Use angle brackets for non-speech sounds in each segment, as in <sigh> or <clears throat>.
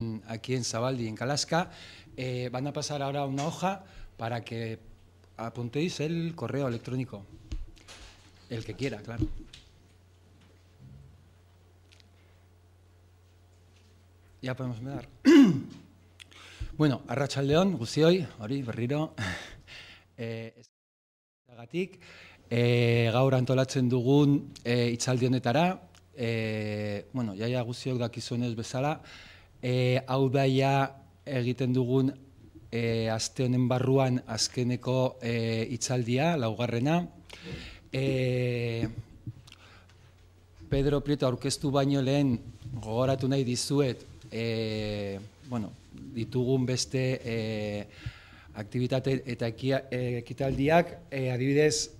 Mm, aquí en Sabaldi, en Calasca. Eh, van a pasar ahora una hoja para que apuntéis el correo electrónico, el que quiera, claro. Ya podemos mirar. <clears throat> bueno, arracha León, ori, berriro. <laughs> eh, Gatik, eh, gaur antolatzen dugun eh, ya eh, bueno ya ya jaia guztiok besala. besala. E, hau daia egiten dugun e, aste honen barruan azkeneko e, eh, itzaldia, laugarrena. E, Pedro Prieto aurkeztu baino lehen gogoratu nahi dizuet e, bueno, ditugun beste e, aktivitate eta ekitaldiak e, adibidez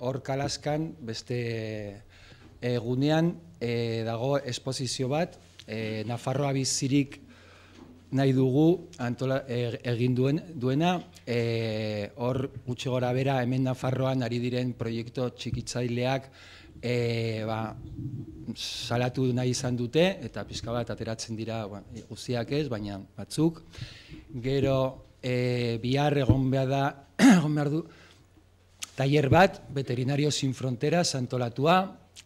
hor e, beste egunean e, dago esposizio bat e, Nafarroa bizirik nahi dugu antola, eh, egin duen, duena, e, hor gutxe gora bera hemen Nafarroan ari diren proiektu txikitzaileak e, ba, salatu nahi izan dute, eta pixka bat ateratzen dira ba, guziak ez, baina batzuk. Gero e, bihar egon behar da, <clears throat> egon du, Taller bat, veterinario sin fronteras, antolatua,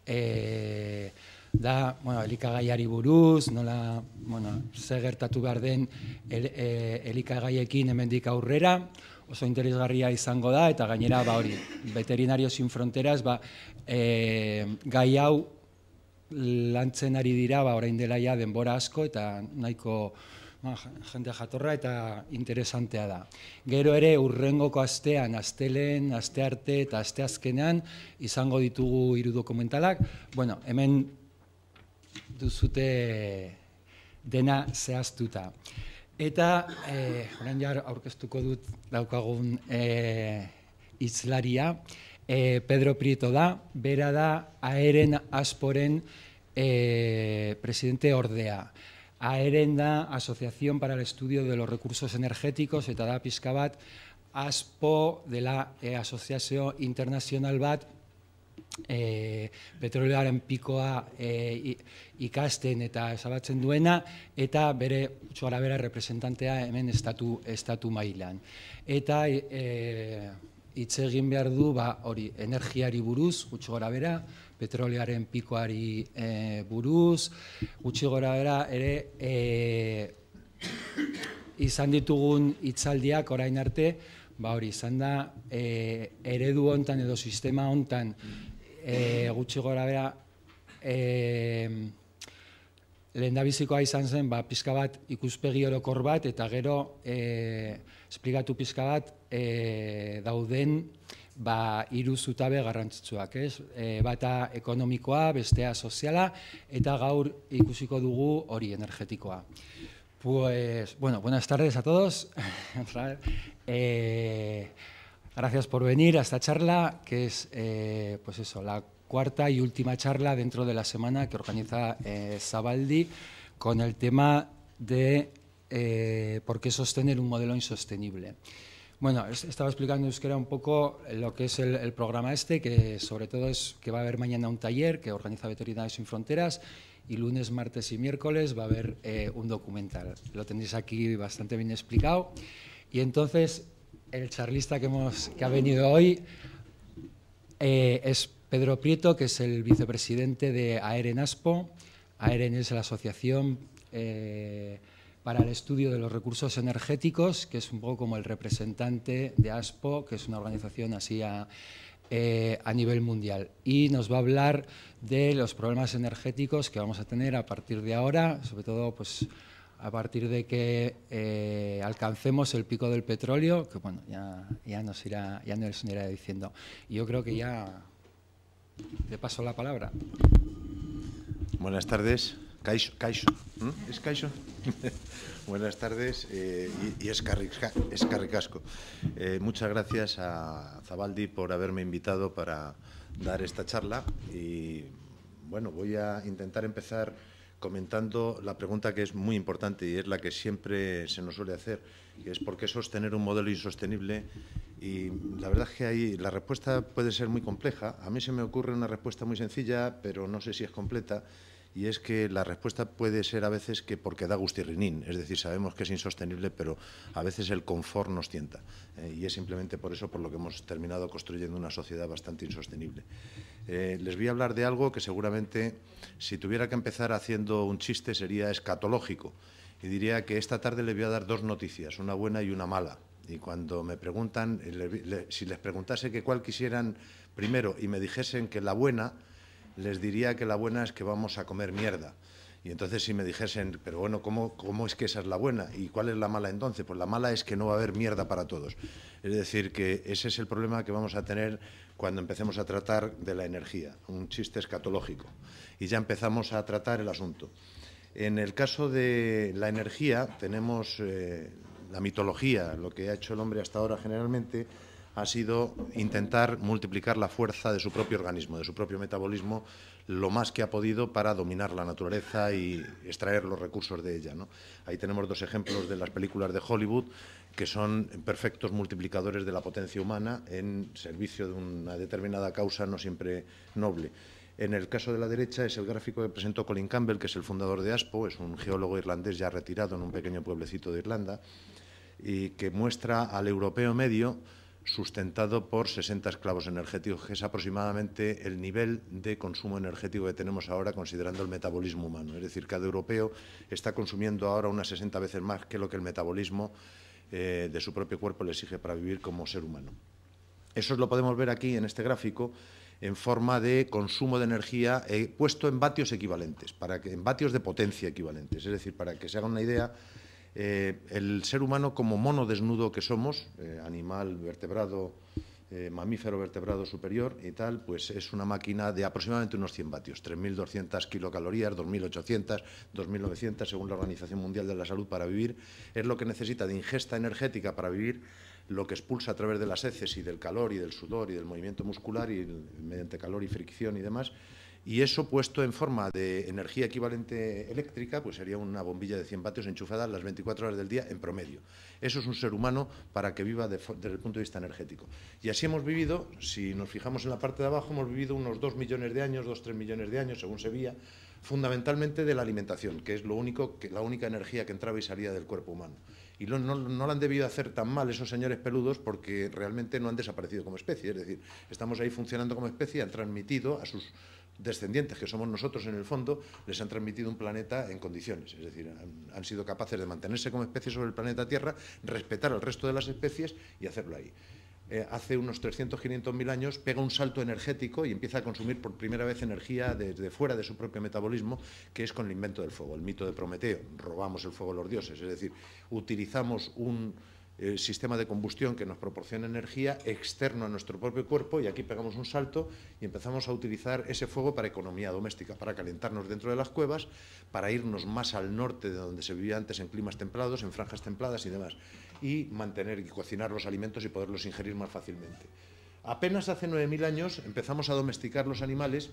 eh, da, bueno, elikagaiari buruz, nola, bueno, ze gertatu behar den el, e, elikagaiekin hemendik aurrera, oso interesgarria izango da, eta gainera, ba hori, veterinario sin fronteras, ba, e, gai hau lantzen ari dira, ba, orain dela ja denbora asko, eta nahiko jende jatorra eta interesantea da. Gero ere, urrengoko astean, astelen, aste arte eta aste izango ditugu irudokumentalak, dokumentalak. Bueno, hemen duzute dena astuta. Eta, e, orain jar aurkeztuko dut daukagun e, Pedro Prieto da, bera da aeren asporen presidente ordea. Aeren da Asociación para el Estudio de los Recursos Energéticos, eta da pizka ASPO de la Asociación Internacional bat, e, petrolearen pikoa e, ikasten eta ezabatzen duena, eta bere txuara bera representantea hemen estatu, estatu mailan. Eta... E, hitz egin behar du, ba, hori, energiari buruz, gutxi gora bera, petrolearen pikoari e, buruz, gutxi bera, ere, e, izan ditugun hitzaldiak orain arte, ba, hori, izan da, e, eredu hontan edo sistema hontan e, gutxi gora bera, e, eh, lehen da bizikoa izan zen, ba, pixka bat ikuspegi orokor bat, eta gero e, esplikatu pixka bat e, dauden ba, iru zutabe garrantzitsuak, ez? E, bata ekonomikoa, bestea soziala, eta gaur ikusiko dugu hori energetikoa. Pues, bueno, buenas tardes a todos. <laughs> eh, Gracias por venir a esta charla, que es eh, pues eso, la cuarta y última charla dentro de la semana que organiza eh, Zabaldi con el tema de eh, por qué sostener un modelo insostenible. Bueno, estaba explicando Euskera un poco lo que es el, programa este, que sobre todo es que va a haber mañana un taller que organiza Veterinarios Sin Fronteras y lunes, martes y miércoles va a haber eh, un documental. Lo tenéis aquí bastante bien explicado. Y entonces, el charlista que, hemos, que ha venido hoy eh, es Pedro Prieto, que es el vicepresidente de ASPO. E e AEREN e es la Asociación eh, para el Estudio de los Recursos Energéticos, que es un poco como el representante de ASPO, que es una organización así a, eh, a nivel mundial. Y nos va a hablar de los problemas energéticos que vamos a tener a partir de ahora, sobre todo pues a partir de que eh, alcancemos el pico del petróleo, que bueno, ya, ya nos irá, ya irá diciendo. yo creo que ya le paso la palabra. Buenas tardes. Caixo, ¿Mm? ¿Es Caixo? <laughs> Buenas tardes eh, y, es Carricasco. Eh, muchas gracias a Zabaldi por haberme invitado para dar esta charla y bueno, voy a intentar empezar comentando la pregunta que es muy importante y es la que siempre se nos suele hacer, que es por qué sostener un modelo insostenible. Y la verdad es que ahí la respuesta puede ser muy compleja. A mí se me ocurre una respuesta muy sencilla, pero no sé si es completa, y es que la respuesta puede ser a veces que porque da gustirrinín, es decir, sabemos que es insostenible, pero a veces el confort nos tienta eh, y es simplemente por eso por lo que hemos terminado construyendo una sociedad bastante insostenible. Eh, les voy a hablar de algo que seguramente si tuviera que empezar haciendo un chiste sería escatológico y diría que esta tarde les voy a dar dos noticias, una buena y una mala. Y cuando me preguntan, si les preguntase que cuál quisieran primero y me dijesen que la buena, les diría que la buena es que vamos a comer mierda. Y entonces si me dijesen, pero bueno, ¿cómo, es que esa es la buena? ¿Y cuál es la mala entonces? Pues la mala es que no va a haber mierda para todos. Es decir, que ese es el problema que vamos a tener cuando empecemos a tratar de la energía, un chiste escatológico. Y ya empezamos a tratar el asunto. En el caso de la energía tenemos eh, la mitología, lo que ha hecho el hombre hasta ahora generalmente, ha sido intentar multiplicar la fuerza de su propio organismo, de su propio metabolismo, lo más que ha podido para dominar la naturaleza y extraer los recursos de ella. Ahí tenemos dos ejemplos de las películas de Hollywood que son perfectos multiplicadores de la potencia humana en servicio de una determinada causa no siempre noble. En el caso de la derecha es el gráfico que presentó Colin Campbell, que es el fundador de ASPO, es un geólogo irlandés ya retirado en un pequeño pueblecito de Irlanda, y que muestra al europeo medio sustentado por 60 esclavos energéticos, que es aproximadamente el nivel de consumo energético que tenemos ahora considerando el metabolismo humano. Es decir, cada europeo está consumiendo ahora unas 60 veces más que lo que el metabolismo eh, de su propio cuerpo le exige para vivir como ser humano. Eso lo podemos ver aquí en este gráfico en forma de consumo de energía eh, puesto en vatios equivalentes, para que, en vatios de potencia equivalentes. Es decir, para que se haga una idea, eh, el ser humano como mono desnudo que somos, eh, animal vertebrado, eh, mamífero vertebrado superior y tal, pues es una máquina de aproximadamente unos 100 vatios, 3.200 kilocalorías, 2.800, 2.900 según la Organización Mundial de la Salud para vivir. Es lo que necesita de ingesta energética para vivir, lo que expulsa a través de las heces y del calor y del sudor y del movimiento muscular y mediante calor y fricción y demás y eso puesto en forma de energía equivalente eléctrica, pues sería una bombilla de 100 vatios enchufada las 24 horas del día en promedio. Eso es un ser humano para que viva desde el punto de vista energético. Y así hemos vivido, si nos fijamos en la parte de abajo, hemos vivido unos 2 millones de años, 2-3 millones de años, según se Sevilla, fundamentalmente de la alimentación, que es lo único, la única energía que entraba y salía del cuerpo humano. Y no, no, no han debido hacer tan mal esos señores peludos porque realmente no han desaparecido como especie. Es decir, estamos ahí funcionando como especie, han transmitido a sus descendientes, que somos nosotros en el fondo, les han transmitido un planeta en condiciones. Es decir, han, sido capaces de mantenerse como especie sobre el planeta Tierra, respetar al resto de las especies y hacerlo ahí. Eh, hace unos 300, 500 mil años, pega un salto energético y empieza a consumir por primera vez energía desde fuera de su propio metabolismo, que es con el invento del fuego, el mito de Prometeo. Robamos el fuego a los dioses, es decir, utilizamos un, sistema de combustión que nos proporciona energía externo a nuestro propio cuerpo y aquí pegamos un salto y empezamos a utilizar ese fuego para economía doméstica, para calentarnos dentro de las cuevas, para irnos más al norte de donde se vivía antes en climas templados, en franjas templadas y demás, y mantener y cocinar los alimentos y poderlos ingerir más fácilmente. Apenas hace 9.000 años empezamos a domesticar los animales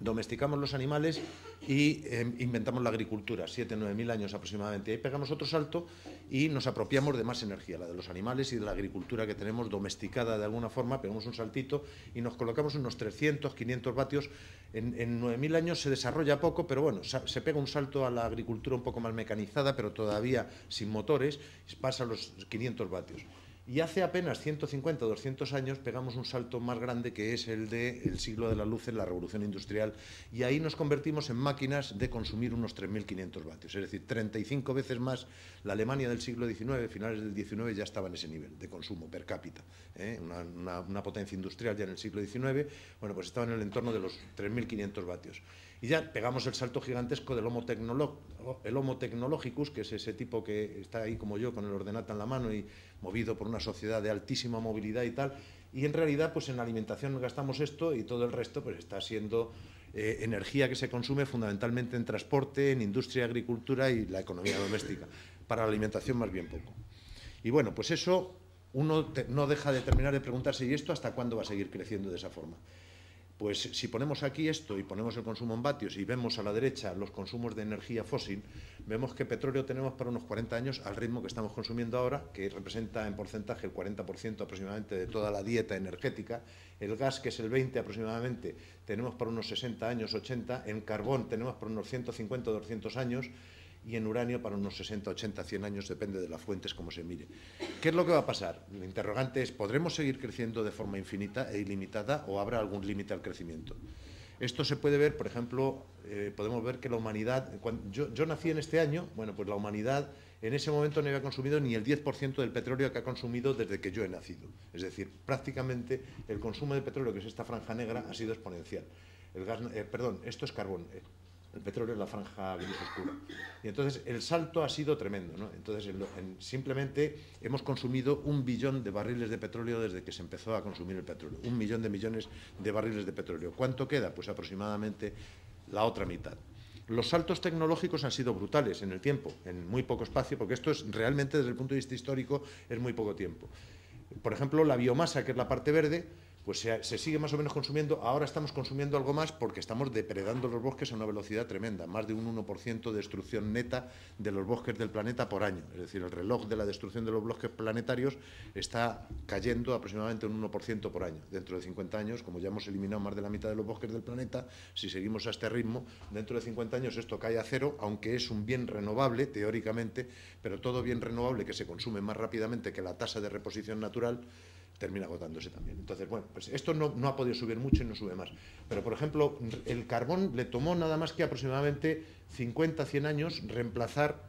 domesticamos los animales e inventamos la agricultura, siete, nueve mil años aproximadamente. Ahí pegamos otro salto y nos apropiamos de más energía, la de los animales y de la agricultura que tenemos domesticada de alguna forma, pegamos un saltito y nos colocamos unos 300, 500 vatios. En, nueve 9.000 años se desarrolla poco, pero bueno, se pega un salto a la agricultura un poco más mecanizada, pero todavía sin motores, pasa los 500 vatios. Y hace apenas 150 o 200 años pegamos un salto más grande que es el del siglo de la luz en la revolución industrial y ahí nos convertimos en máquinas de consumir unos 3.500 vatios, es decir, 35 veces más. La Alemania del siglo XIX, finales del XIX, ya estaba en ese nivel de consumo per cápita, ¿eh? una, una potencia industrial ya en el siglo XIX, bueno, pues estaba en el entorno de los 3.500 vatios. Y ya pegamos el salto gigantesco del homo, el technologicus, que es ese tipo que está ahí como yo con el ordenata en la mano y movido por una sociedad de altísima movilidad y tal. Y en realidad, pues en alimentación gastamos esto y todo el resto pues está siendo eh, energía que se consume fundamentalmente en transporte, en industria, agricultura y la economía doméstica. Para la alimentación más bien poco. Y bueno, pues eso uno no deja de terminar de preguntarse, ¿y esto hasta cuándo va a seguir creciendo de esa forma? Pues si ponemos aquí esto y ponemos el consumo en vatios y vemos a la derecha los consumos de energía fósil, vemos que petróleo tenemos para unos 40 años al ritmo que estamos consumiendo ahora, que representa en porcentaje el 40% aproximadamente de toda la dieta energética. El gas, que es el 20 aproximadamente, tenemos para unos 60 años, 80. En carbón tenemos para unos 150, 200 años y en uranio para unos 60, 80, 100 años, depende de las fuentes, como se mire. ¿Qué es lo que va a pasar? La interrogante es, ¿podremos seguir creciendo de forma infinita e ilimitada o habrá algún límite al crecimiento? Esto se puede ver, por ejemplo, eh, podemos ver que la humanidad, yo, nací en este año, bueno, pues la humanidad en ese momento no había consumido ni el 10% del petróleo que ha consumido desde que yo he nacido. Es decir, prácticamente el consumo de petróleo, que es esta franja negra, ha sido exponencial. El gas, eh, perdón, esto es carbón el petróleo es la franja gris oscura. Y entonces el salto ha sido tremendo. Entonces simplemente hemos consumido un billón de barriles de petróleo desde que se empezó a consumir el petróleo. Un millón de millones de barriles de petróleo. ¿Cuánto queda? Pues aproximadamente la otra mitad. Los saltos tecnológicos han sido brutales en el tiempo, en muy poco espacio, porque esto es realmente desde el punto de vista histórico es muy poco tiempo. Por ejemplo, la biomasa, que es la parte verde, pues se, sigue más o menos consumiendo. Ahora estamos consumiendo algo más porque estamos depredando los bosques a una velocidad tremenda, más de un 1% de destrucción neta de los bosques del planeta por año. Es decir, el reloj de la destrucción de los bosques planetarios está cayendo aproximadamente un 1% por año. Dentro de 50 años, como ya hemos eliminado más de la mitad de los bosques del planeta, si seguimos a este ritmo, dentro de 50 años esto cae a cero, aunque es un bien renovable teóricamente, pero todo bien renovable que se consume más rápidamente que la tasa de reposición natural, termina agotándose también. Entonces, bueno, pues esto no, ha podido subir mucho y no sube más. Pero, por ejemplo, el carbón le tomó nada más que aproximadamente 50, 100 años reemplazar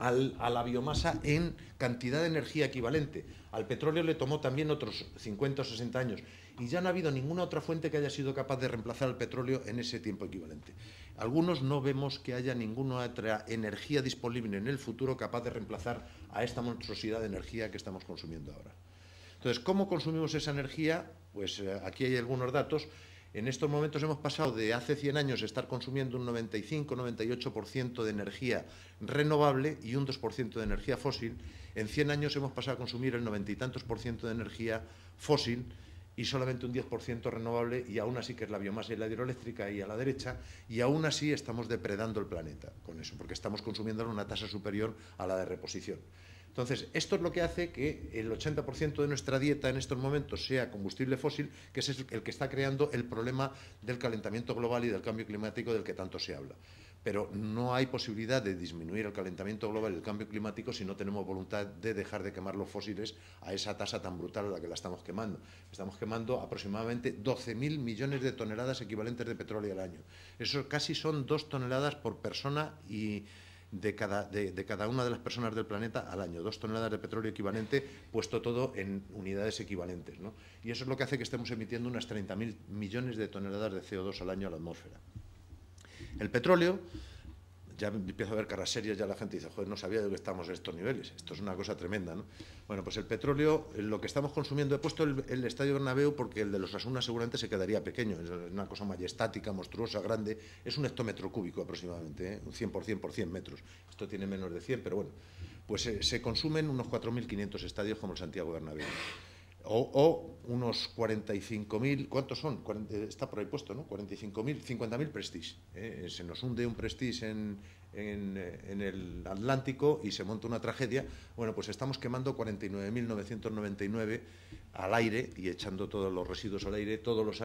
a la biomasa en cantidad de energía equivalente. Al petróleo le tomó también otros 50 o 60 años. Y ya no ha habido ninguna otra fuente que haya sido capaz de reemplazar al petróleo en ese tiempo equivalente. Algunos no vemos que haya ninguna otra energía disponible en el futuro capaz de reemplazar a esta monstruosidad de energía que estamos consumiendo ahora. Entonces, ¿cómo consumimos esa energía? Pues eh, aquí hay algunos datos. En estos momentos hemos pasado de hace 100 años estar consumiendo un 95-98% de energía renovable y un 2% de energía fósil. En 100 años hemos pasado a consumir el 90 y tantos por ciento de energía fósil y solamente un 10% renovable y aún así que es la biomasa y la hidroeléctrica ahí a la derecha y aún así estamos depredando el planeta con eso porque estamos consumiendo una tasa superior a la de reposición. Entonces, esto es lo que hace que el 80% de nuestra dieta en estos momentos sea combustible fósil, que es el que está creando el problema del calentamiento global y del cambio climático del que tanto se habla. Pero no hay posibilidad de disminuir el calentamiento global y el cambio climático si no tenemos voluntad de dejar de quemar los fósiles a esa tasa tan brutal a la que la estamos quemando. Estamos quemando aproximadamente 12.000 millones de toneladas equivalentes de petróleo al año. Eso casi son dos toneladas por persona y de cada, de, cada una de las personas del planeta al año, dos toneladas de petróleo equivalente, puesto todo en unidades equivalentes. ¿no? Y eso es lo que hace que estemos emitiendo unas 30.000 millones de toneladas de CO2 al año a la atmósfera. El petróleo ya empiezo a ver caras ya la gente dice, joder, no sabía de que estamos en estos niveles, esto es una cosa tremenda, ¿no? Bueno, pues el petróleo, lo que estamos consumiendo, he puesto el, Estadio Bernabéu porque el de los Asunas seguramente se quedaría pequeño, es una cosa majestática, monstruosa, grande, es un hectómetro cúbico aproximadamente, ¿eh? un 100 por 100 por 100 metros, esto tiene menos de 100, pero bueno, pues eh, se consumen unos 4.500 estadios como el Santiago Bernabéu o, o unos 45.000, ¿cuántos son? está por ahí puesto, ¿no? 45.000, 50.000 Prestige. ¿eh? Se nos hunde un Prestige en, en, el Atlántico y se monta una tragedia. Bueno, pues estamos quemando 49.999 al aire y echando todos los residuos al aire todos los